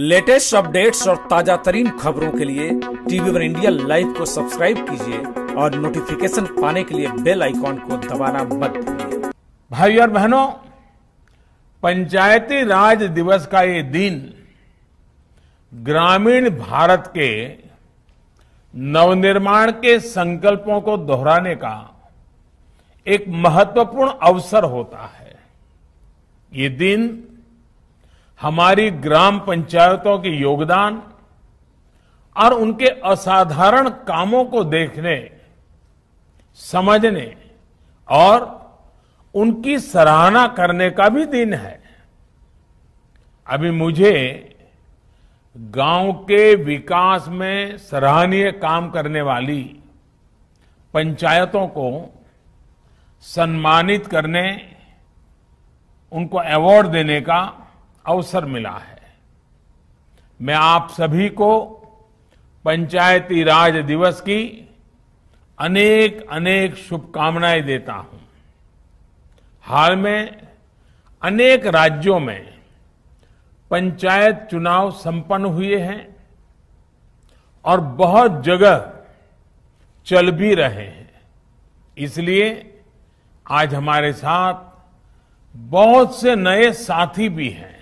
Latest updates और ताजा तरीन खबरों के लिए टीवी वन इंडिया लाइव को सब्सक्राइब कीजिए और नोटिफिकेशन पाने के लिए बेल आइकॉन को दबाना मत भूलिए भाई और बहनों पंचायती राज दिवस का ये दिन ग्रामीण भारत के नवनिर्माण के संकल्पों को दोहराने का एक महत्वपूर्ण अवसर होता है ये दिन हमारी ग्राम पंचायतों के योगदान और उनके असाधारण कामों को देखने समझने और उनकी सराहना करने का भी दिन है अभी मुझे गांव के विकास में सराहनीय काम करने वाली पंचायतों को सम्मानित करने उनको अवार्ड देने का अवसर मिला है मैं आप सभी को पंचायती राज दिवस की अनेक अनेक शुभकामनाएं देता हूं हाल में अनेक राज्यों में पंचायत चुनाव संपन्न हुए हैं और बहुत जगह चल भी रहे हैं इसलिए आज हमारे साथ बहुत से नए साथी भी हैं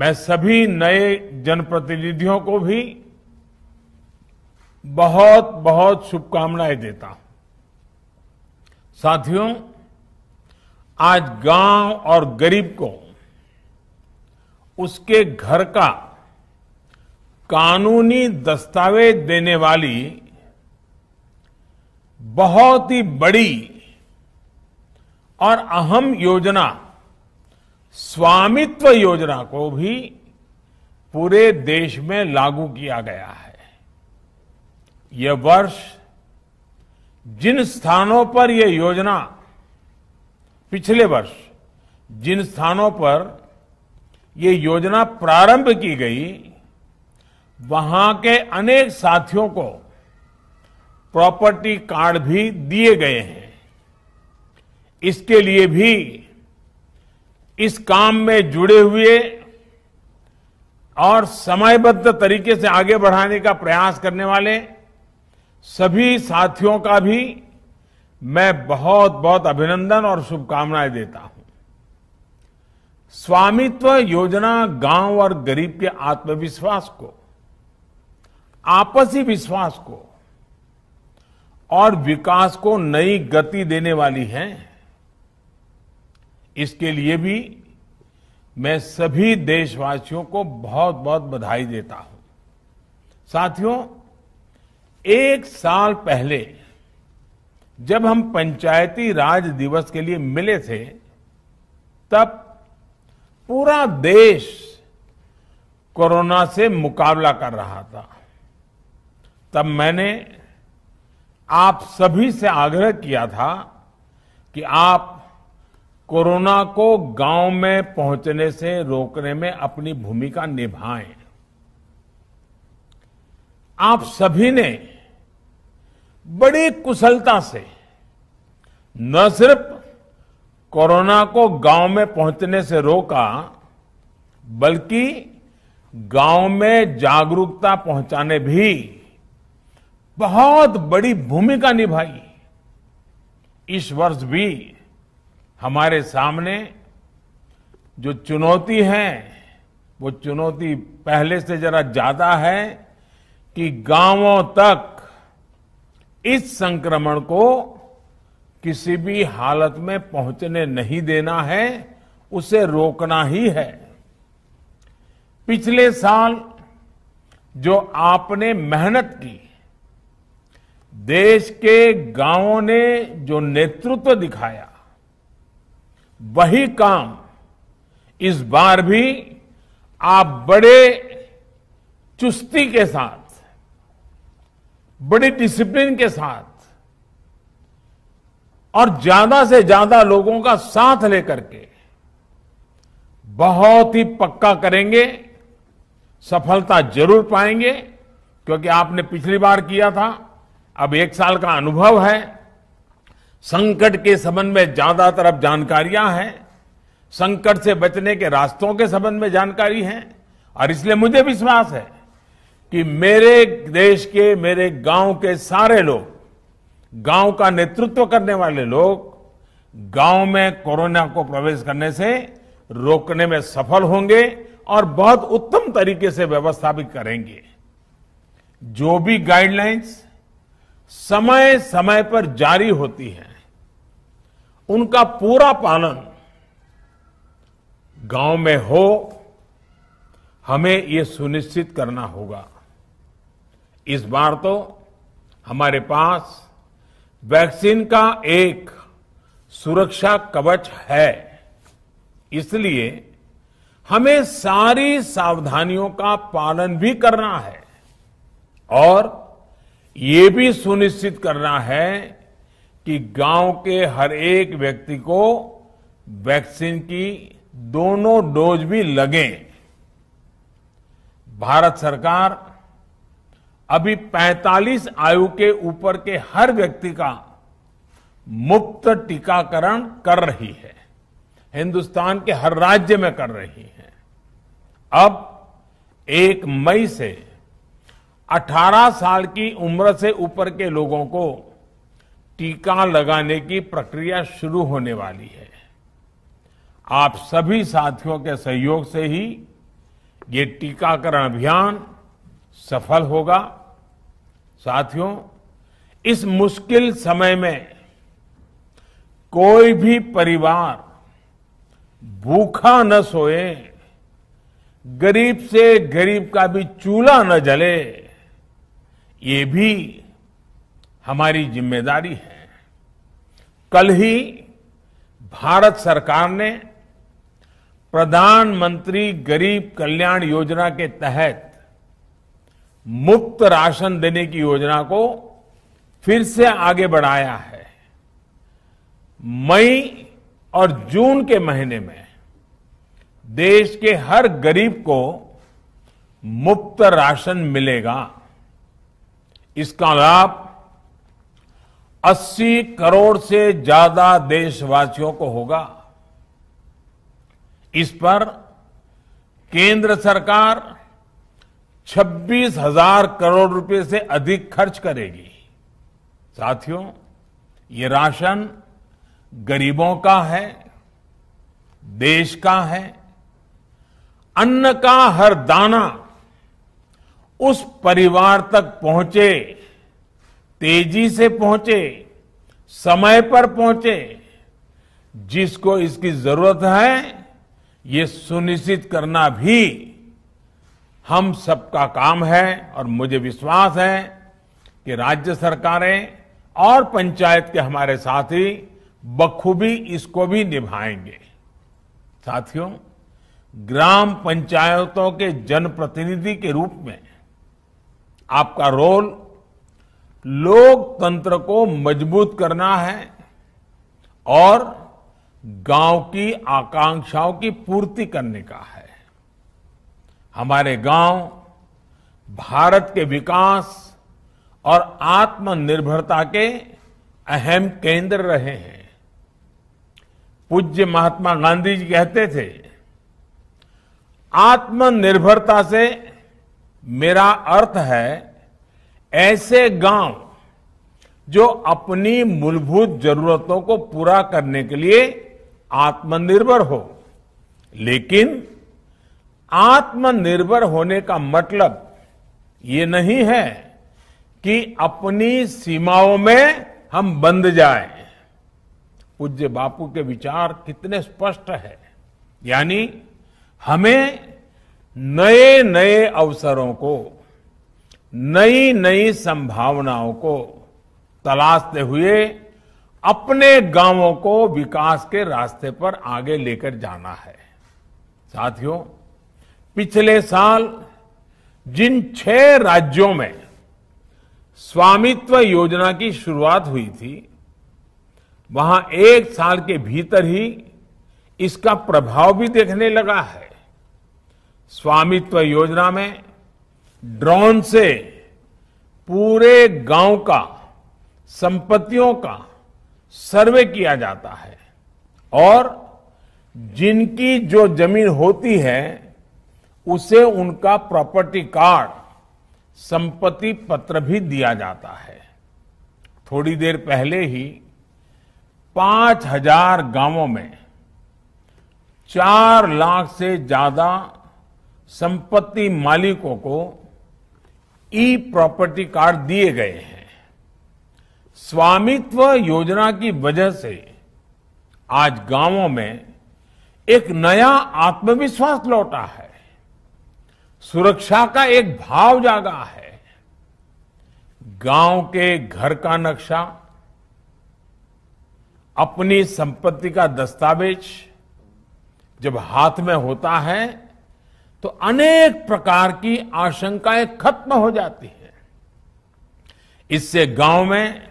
मैं सभी नए जनप्रतिनिधियों को भी बहुत बहुत शुभकामनाएं देता हूं साथियों आज गांव और गरीब को उसके घर का कानूनी दस्तावेज देने वाली बहुत ही बड़ी और अहम योजना स्वामित्व योजना को भी पूरे देश में लागू किया गया है यह वर्ष जिन स्थानों पर यह योजना पिछले वर्ष जिन स्थानों पर यह योजना प्रारंभ की गई वहां के अनेक साथियों को प्रॉपर्टी कार्ड भी दिए गए हैं इसके लिए भी इस काम में जुड़े हुए और समयबद्ध तरीके से आगे बढ़ाने का प्रयास करने वाले सभी साथियों का भी मैं बहुत बहुत अभिनंदन और शुभकामनाएं देता हूं स्वामित्व योजना गांव और गरीब के आत्मविश्वास को आपसी विश्वास को और विकास को नई गति देने वाली है इसके लिए भी मैं सभी देशवासियों को बहुत बहुत बधाई देता हूं साथियों एक साल पहले जब हम पंचायती राज दिवस के लिए मिले थे तब पूरा देश कोरोना से मुकाबला कर रहा था तब मैंने आप सभी से आग्रह किया था कि आप कोरोना को गांव में पहुंचने से रोकने में अपनी भूमिका निभाएं आप सभी ने बड़ी कुशलता से न सिर्फ कोरोना को गांव में पहुंचने से रोका बल्कि गांव में जागरूकता पहुंचाने भी बहुत बड़ी भूमिका निभाई इस वर्ष भी हमारे सामने जो चुनौती है वो चुनौती पहले से जरा ज्यादा है कि गांवों तक इस संक्रमण को किसी भी हालत में पहुंचने नहीं देना है उसे रोकना ही है पिछले साल जो आपने मेहनत की देश के गांवों ने जो नेतृत्व दिखाया वही काम इस बार भी आप बड़े चुस्ती के साथ बड़े डिसिप्लिन के साथ और ज्यादा से ज्यादा लोगों का साथ लेकर के बहुत ही पक्का करेंगे सफलता जरूर पाएंगे क्योंकि आपने पिछली बार किया था अब एक साल का अनुभव है संकट के संबंध में ज्यादातर अब जानकारियां हैं संकट से बचने के रास्तों के संबंध में जानकारी है और इसलिए मुझे विश्वास है कि मेरे देश के मेरे गांव के सारे लोग गांव का नेतृत्व करने वाले लोग गांव में कोरोना को प्रवेश करने से रोकने में सफल होंगे और बहुत उत्तम तरीके से व्यवस्था भी करेंगे जो भी गाइडलाइंस समय समय पर जारी होती हैं उनका पूरा पालन गांव में हो हमें ये सुनिश्चित करना होगा इस बार तो हमारे पास वैक्सीन का एक सुरक्षा कवच है इसलिए हमें सारी सावधानियों का पालन भी करना है और ये भी सुनिश्चित करना है कि गांव के हर एक व्यक्ति को वैक्सीन की दोनों डोज भी लगे भारत सरकार अभी 45 आयु के ऊपर के हर व्यक्ति का मुफ्त टीकाकरण कर रही है हिंदुस्तान के हर राज्य में कर रही है अब एक मई से 18 साल की उम्र से ऊपर के लोगों को टीका लगाने की प्रक्रिया शुरू होने वाली है आप सभी साथियों के सहयोग से ही ये टीकाकरण अभियान सफल होगा साथियों इस मुश्किल समय में कोई भी परिवार भूखा न सोए गरीब से गरीब का भी चूल्हा न जले ये भी हमारी जिम्मेदारी है कल ही भारत सरकार ने प्रधानमंत्री गरीब कल्याण योजना के तहत मुफ्त राशन देने की योजना को फिर से आगे बढ़ाया है मई और जून के महीने में देश के हर गरीब को मुफ्त राशन मिलेगा इसका लाभ 80 करोड़ से ज्यादा देशवासियों को होगा इस पर केंद्र सरकार छब्बीस हजार करोड़ रुपए से अधिक खर्च करेगी साथियों ये राशन गरीबों का है देश का है अन्न का हर दाना उस परिवार तक पहुंचे तेजी से पहुंचे समय पर पहुंचे जिसको इसकी जरूरत है ये सुनिश्चित करना भी हम सबका काम है और मुझे विश्वास है कि राज्य सरकारें और पंचायत के हमारे साथी बखूबी इसको भी निभाएंगे साथियों ग्राम पंचायतों के जनप्रतिनिधि के रूप में आपका रोल लोकतंत्र को मजबूत करना है और गांव की आकांक्षाओं की पूर्ति करने का है हमारे गांव भारत के विकास और आत्मनिर्भरता के अहम केंद्र रहे हैं पूज्य महात्मा गांधी जी कहते थे आत्मनिर्भरता से मेरा अर्थ है ऐसे गांव जो अपनी मूलभूत जरूरतों को पूरा करने के लिए आत्मनिर्भर हो लेकिन आत्मनिर्भर होने का मतलब ये नहीं है कि अपनी सीमाओं में हम बंद जाए पूज्य बापू के विचार कितने स्पष्ट है यानी हमें नए नए अवसरों को नई नई संभावनाओं को तलाशते हुए अपने गांवों को विकास के रास्ते पर आगे लेकर जाना है साथियों पिछले साल जिन छह राज्यों में स्वामित्व योजना की शुरुआत हुई थी वहां एक साल के भीतर ही इसका प्रभाव भी देखने लगा है स्वामित्व योजना में ड्रोन से पूरे गांव का संपत्तियों का सर्वे किया जाता है और जिनकी जो जमीन होती है उसे उनका प्रॉपर्टी कार्ड संपत्ति पत्र भी दिया जाता है थोड़ी देर पहले ही पांच हजार गांवों में चार लाख से ज्यादा संपत्ति मालिकों को ई प्रॉपर्टी कार्ड दिए गए हैं स्वामित्व योजना की वजह से आज गांवों में एक नया आत्मविश्वास लौटा है सुरक्षा का एक भाव जागा है गांव के घर का नक्शा अपनी संपत्ति का दस्तावेज जब हाथ में होता है तो अनेक प्रकार की आशंकाएं खत्म हो जाती हैं इससे गांव में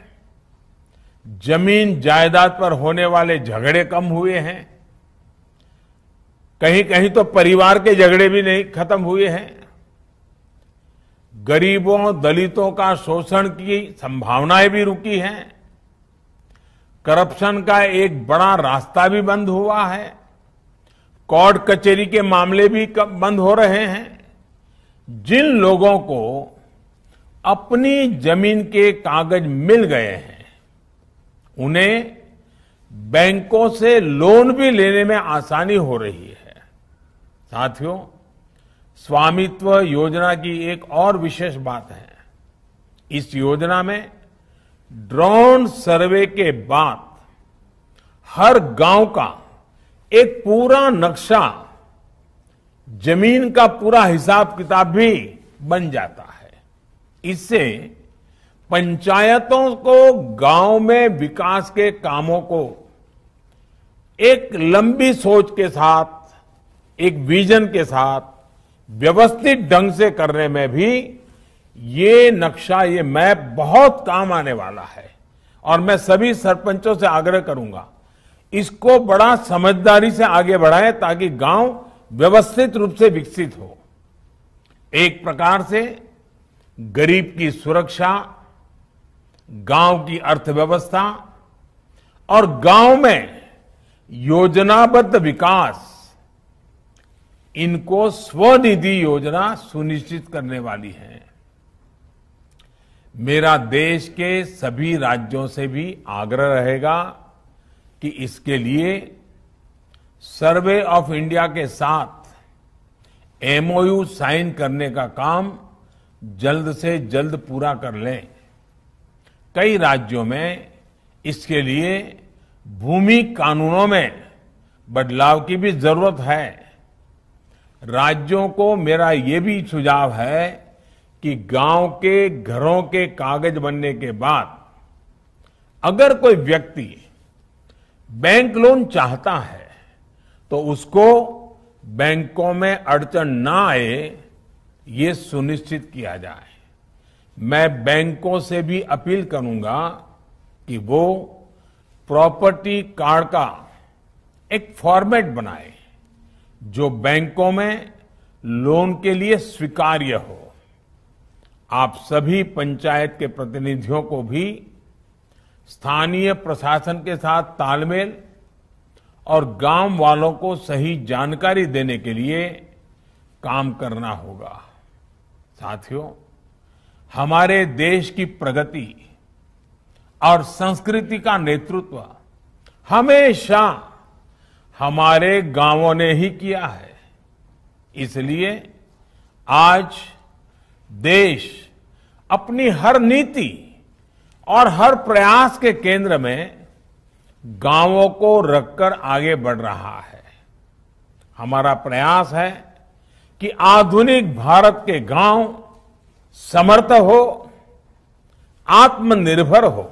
जमीन जायदाद पर होने वाले झगड़े कम हुए हैं कहीं कहीं तो परिवार के झगड़े भी नहीं खत्म हुए हैं गरीबों दलितों का शोषण की संभावनाएं भी रुकी हैं करप्शन का एक बड़ा रास्ता भी बंद हुआ है कोर्ट कचेरी के मामले भी बंद हो रहे हैं जिन लोगों को अपनी जमीन के कागज मिल गए हैं उन्हें बैंकों से लोन भी लेने में आसानी हो रही है साथियों स्वामित्व योजना की एक और विशेष बात है इस योजना में ड्रोन सर्वे के बाद हर गांव का एक पूरा नक्शा जमीन का पूरा हिसाब किताब भी बन जाता है इससे पंचायतों को गांव में विकास के कामों को एक लंबी सोच के साथ एक विजन के साथ व्यवस्थित ढंग से करने में भी ये नक्शा ये मैप बहुत काम आने वाला है और मैं सभी सरपंचों से आग्रह करूंगा इसको बड़ा समझदारी से आगे बढ़ाए ताकि गांव व्यवस्थित रूप से विकसित हो एक प्रकार से गरीब की सुरक्षा गांव की अर्थव्यवस्था और गांव में योजनाबद्ध विकास इनको स्वनिधि योजना सुनिश्चित करने वाली है मेरा देश के सभी राज्यों से भी आग्रह रहेगा कि इसके लिए सर्वे ऑफ इंडिया के साथ एमओयू साइन करने का काम जल्द से जल्द पूरा कर लें कई राज्यों में इसके लिए भूमि कानूनों में बदलाव की भी जरूरत है राज्यों को मेरा ये भी सुझाव है कि गांव के घरों के कागज बनने के बाद अगर कोई व्यक्ति बैंक लोन चाहता है तो उसको बैंकों में अड़चन ना आए ये सुनिश्चित किया जाए मैं बैंकों से भी अपील करूंगा कि वो प्रॉपर्टी कार्ड का एक फॉर्मेट बनाए जो बैंकों में लोन के लिए स्वीकार्य हो आप सभी पंचायत के प्रतिनिधियों को भी स्थानीय प्रशासन के साथ तालमेल और गांव वालों को सही जानकारी देने के लिए काम करना होगा साथियों हमारे देश की प्रगति और संस्कृति का नेतृत्व हमेशा हमारे गांवों ने ही किया है इसलिए आज देश अपनी हर नीति और हर प्रयास के केंद्र में गांवों को रखकर आगे बढ़ रहा है हमारा प्रयास है कि आधुनिक भारत के गांव समर्थ हो आत्मनिर्भर हो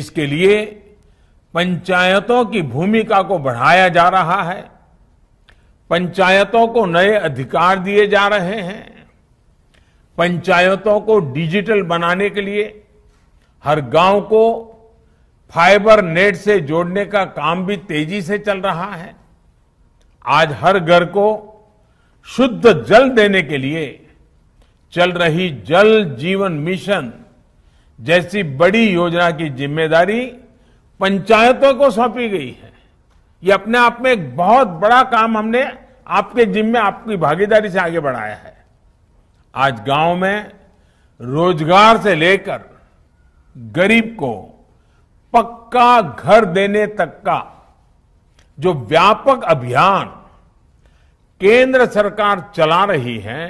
इसके लिए पंचायतों की भूमिका को बढ़ाया जा रहा है पंचायतों को नए अधिकार दिए जा रहे हैं पंचायतों को डिजिटल बनाने के लिए हर गांव को फाइबर नेट से जोड़ने का काम भी तेजी से चल रहा है आज हर घर को शुद्ध जल देने के लिए चल रही जल जीवन मिशन जैसी बड़ी योजना की जिम्मेदारी पंचायतों को सौंपी गई है ये अपने आप में एक बहुत बड़ा काम हमने आपके जिम्मे आपकी भागीदारी से आगे बढ़ाया है आज गांव में रोजगार से लेकर गरीब को पक्का घर देने तक का जो व्यापक अभियान केंद्र सरकार चला रही है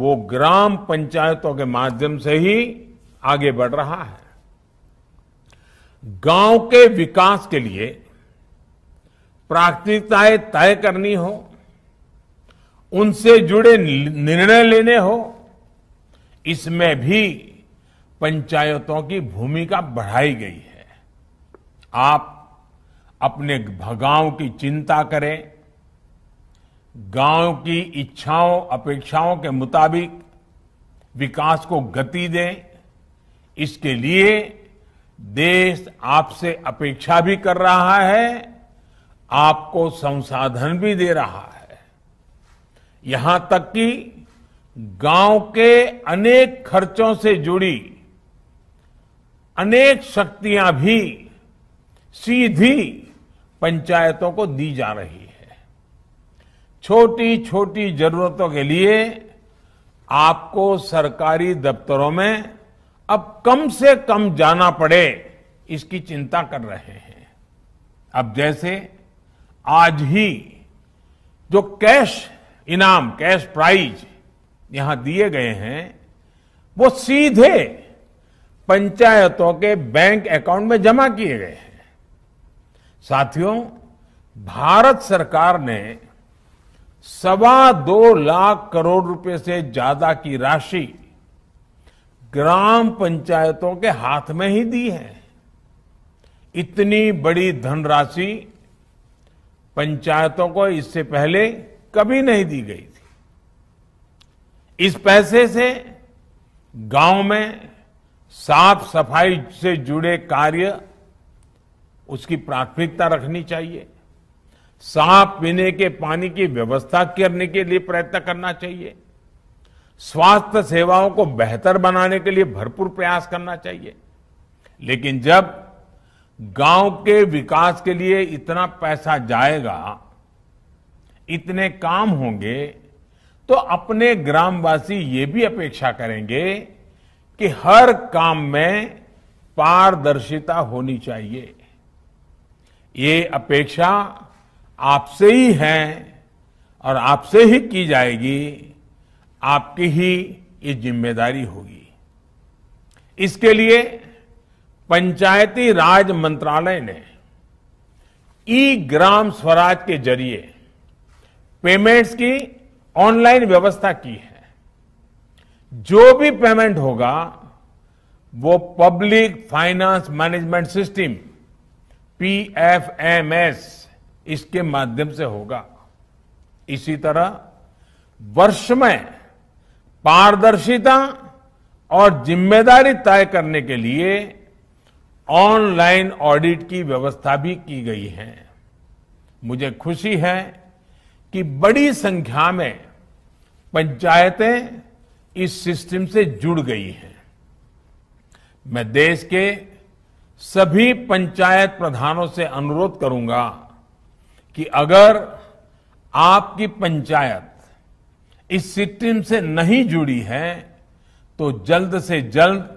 वो ग्राम पंचायतों के माध्यम से ही आगे बढ़ रहा है गांव के विकास के लिए प्राथमिकताएं तय करनी हो उनसे जुड़े निर्णय लेने हो इसमें भी पंचायतों की भूमिका बढ़ाई गई है आप अपने गांव की चिंता करें गांव की इच्छाओं अपेक्षाओं के मुताबिक विकास को गति दें इसके लिए देश आपसे अपेक्षा भी कर रहा है आपको संसाधन भी दे रहा है यहां तक कि गांव के अनेक खर्चों से जुड़ी अनेक शक्तियां भी सीधी पंचायतों को दी जा रही है छोटी छोटी जरूरतों के लिए आपको सरकारी दफ्तरों में अब कम से कम जाना पड़े इसकी चिंता कर रहे हैं अब जैसे आज ही जो कैश इनाम कैश प्राइज यहां दिए गए हैं वो सीधे पंचायतों के बैंक अकाउंट में जमा किए गए हैं साथियों भारत सरकार ने सवा दो लाख करोड़ रुपए से ज्यादा की राशि ग्राम पंचायतों के हाथ में ही दी है इतनी बड़ी धनराशि पंचायतों को इससे पहले कभी नहीं दी गई थी इस पैसे से गांव में साफ सफाई से जुड़े कार्य उसकी प्राथमिकता रखनी चाहिए साफ पीने के पानी की व्यवस्था करने के लिए प्रयत्न करना चाहिए स्वास्थ्य सेवाओं को बेहतर बनाने के लिए भरपूर प्रयास करना चाहिए लेकिन जब गांव के विकास के लिए इतना पैसा जाएगा इतने काम होंगे तो अपने ग्रामवासी ये भी अपेक्षा करेंगे कि हर काम में पारदर्शिता होनी चाहिए ये अपेक्षा आपसे ही है और आपसे ही की जाएगी आपकी ही ये जिम्मेदारी होगी इसके लिए पंचायती राज मंत्रालय ने ई ग्राम स्वराज के जरिए पेमेंट्स की ऑनलाइन व्यवस्था की है जो भी पेमेंट होगा वो public finance management system PFMS इसके माध्यम से होगा इसी तरह वर्ष में पारदर्शिता और जिम्मेदारी तय करने के लिए ऑनलाइन ऑडिट की व्यवस्था भी की गई है मुझे खुशी है कि बड़ी संख्या में पंचायतें इस सिस्टम से जुड़ गई हैं मैं देश के सभी पंचायत प्रधानों से अनुरोध करूंगा कि अगर आपकी पंचायत इस सिस्टम से नहीं जुड़ी है तो जल्द से जल्द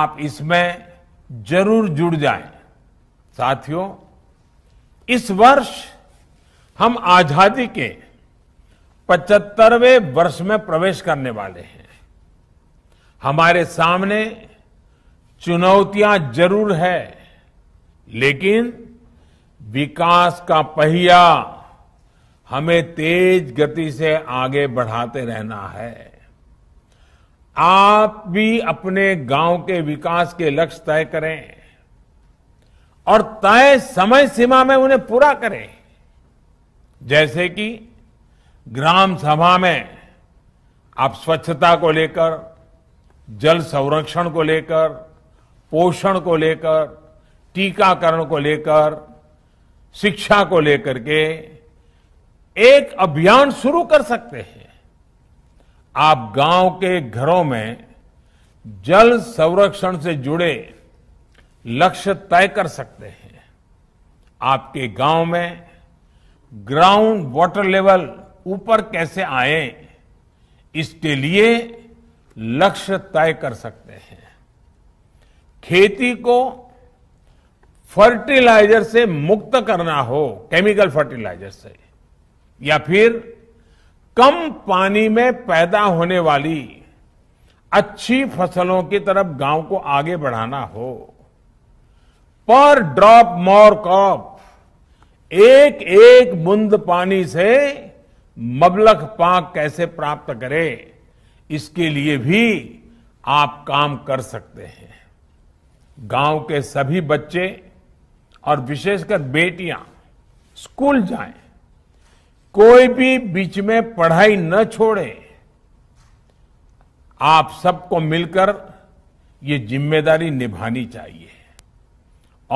आप इसमें जरूर जुड़ जाएं। साथियों इस वर्ष हम आजादी के पचहत्तरवें वर्ष में प्रवेश करने वाले हैं हमारे सामने चुनौतियां जरूर है लेकिन विकास का पहिया हमें तेज गति से आगे बढ़ाते रहना है आप भी अपने गांव के विकास के लक्ष्य तय करें और तय समय सीमा में उन्हें पूरा करें जैसे कि ग्राम सभा में आप स्वच्छता को लेकर जल संरक्षण को लेकर पोषण को लेकर टीकाकरण को लेकर शिक्षा को लेकर के एक अभियान शुरू कर सकते हैं आप गांव के घरों में जल संरक्षण से जुड़े लक्ष्य तय कर सकते हैं आपके गांव में ग्राउंड वाटर लेवल ऊपर कैसे आए इसके लिए लक्ष्य तय कर सकते हैं खेती को फर्टिलाइजर से मुक्त करना हो केमिकल फर्टिलाइजर से या फिर कम पानी में पैदा होने वाली अच्छी फसलों की तरफ गांव को आगे बढ़ाना हो पर ड्रॉप मोर कॉप एक एक बूंद पानी से मबलक पाक कैसे प्राप्त करें इसके लिए भी आप काम कर सकते हैं गांव के सभी बच्चे और विशेषकर बेटियां स्कूल जाएं कोई भी बीच में पढ़ाई न छोड़े आप सबको मिलकर ये जिम्मेदारी निभानी चाहिए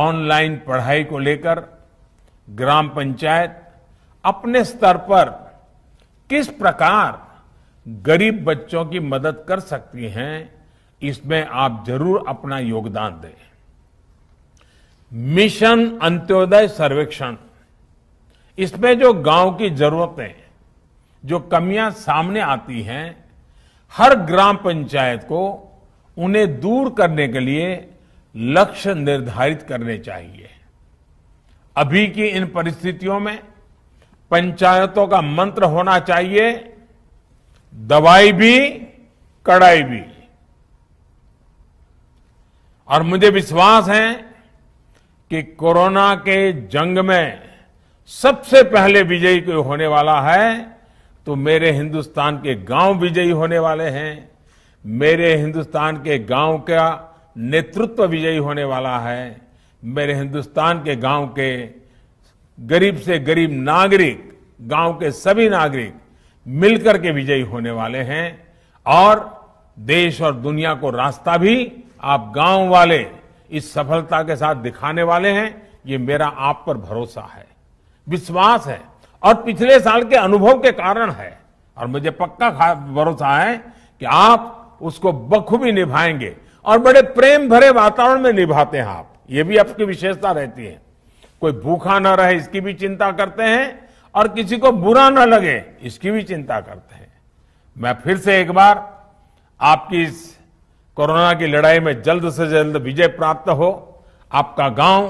ऑनलाइन पढ़ाई को लेकर ग्राम पंचायत अपने स्तर पर किस प्रकार गरीब बच्चों की मदद कर सकती हैं इसमें आप जरूर अपना योगदान दें मिशन अंत्योदय सर्वेक्षण इसमें जो गांव की जरूरतें जो कमियां सामने आती हैं हर ग्राम पंचायत को उन्हें दूर करने के लिए लक्ष्य निर्धारित करने चाहिए अभी की इन परिस्थितियों में पंचायतों का मंत्र होना चाहिए दवाई भी कड़ाई भी और मुझे विश्वास है कि कोरोना के जंग में सबसे पहले विजयी कोई होने वाला है तो मेरे हिंदुस्तान के गांव विजयी होने वाले हैं मेरे हिंदुस्तान के गांव का नेतृत्व विजयी होने वाला है मेरे हिंदुस्तान के गांव के गरीब से गरीब नागरिक गांव के सभी नागरिक मिलकर के विजयी होने वाले हैं और देश और दुनिया को रास्ता भी आप गांव वाले इस सफलता के साथ दिखाने वाले हैं ये मेरा आप पर भरोसा है विश्वास है और पिछले साल के अनुभव के कारण है और मुझे पक्का भरोसा है कि आप उसको बखूबी निभाएंगे और बड़े प्रेम भरे वातावरण में निभाते हैं आप ये भी आपकी विशेषता रहती है कोई भूखा ना रहे इसकी भी चिंता करते हैं और किसी को बुरा ना लगे इसकी भी चिंता करते हैं मैं फिर से एक बार आपकी इस कोरोना की लड़ाई में जल्द से जल्द विजय प्राप्त हो आपका गांव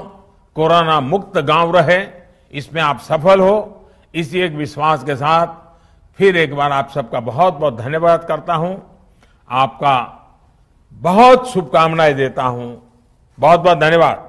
कोरोना मुक्त गांव रहे इसमें आप सफल हो इसी एक विश्वास के साथ फिर एक बार आप सबका बहुत बहुत धन्यवाद करता हूं आपका बहुत शुभकामनाएं देता हूं बहुत बहुत धन्यवाद